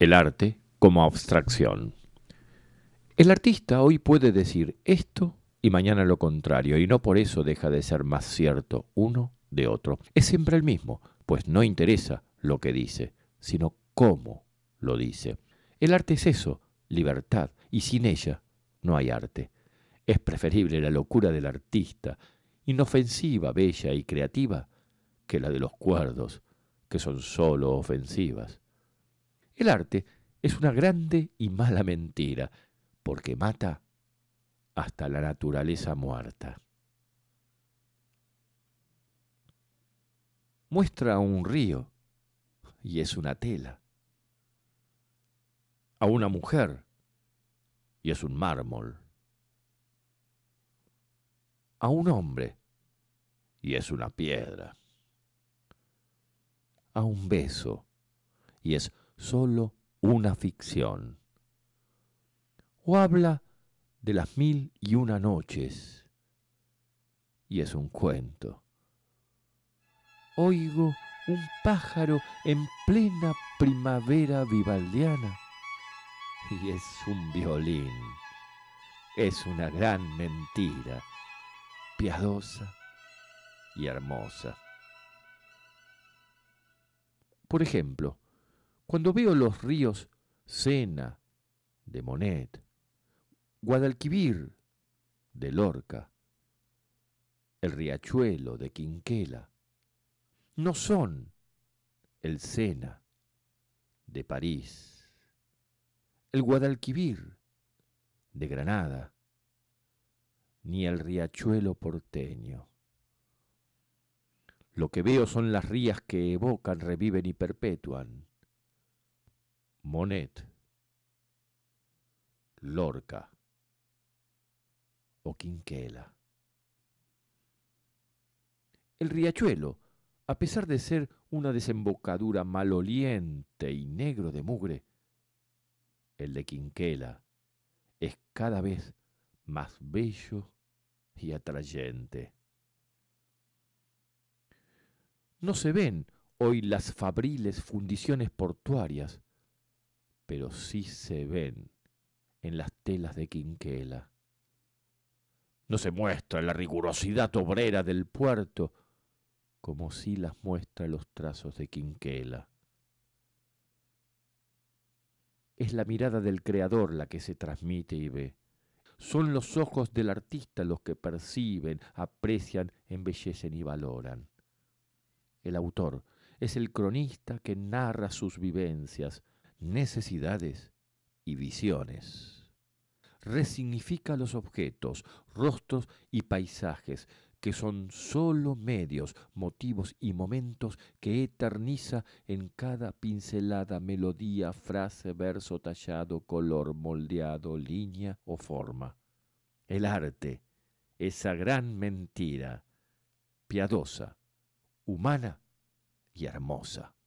el arte como abstracción. El artista hoy puede decir esto y mañana lo contrario, y no por eso deja de ser más cierto uno de otro. Es siempre el mismo, pues no interesa lo que dice, sino cómo lo dice. El arte es eso, libertad, y sin ella no hay arte. Es preferible la locura del artista, inofensiva, bella y creativa, que la de los cuerdos, que son solo ofensivas. El arte es una grande y mala mentira, porque mata hasta la naturaleza muerta. Muestra a un río y es una tela. A una mujer y es un mármol. A un hombre y es una piedra. A un beso y es solo una ficción. O habla de las mil y una noches y es un cuento. Oigo un pájaro en plena primavera vivaldiana y es un violín. Es una gran mentira, piadosa y hermosa. Por ejemplo, cuando veo los ríos Sena de Monet, Guadalquivir de Lorca, el riachuelo de Quinquela, no son el Sena de París, el Guadalquivir de Granada, ni el riachuelo porteño. Lo que veo son las rías que evocan, reviven y perpetúan Monet, Lorca o Quinquela. El riachuelo, a pesar de ser una desembocadura maloliente y negro de mugre, el de Quinquela es cada vez más bello y atrayente. No se ven hoy las fabriles fundiciones portuarias pero sí se ven en las telas de Quinquela. No se muestra la rigurosidad obrera del puerto como sí las muestra los trazos de Quinquela. Es la mirada del creador la que se transmite y ve. Son los ojos del artista los que perciben, aprecian, embellecen y valoran. El autor es el cronista que narra sus vivencias, necesidades y visiones. Resignifica los objetos, rostros y paisajes, que son sólo medios, motivos y momentos que eterniza en cada pincelada, melodía, frase, verso tallado, color, moldeado, línea o forma. El arte, esa gran mentira, piadosa, humana y hermosa.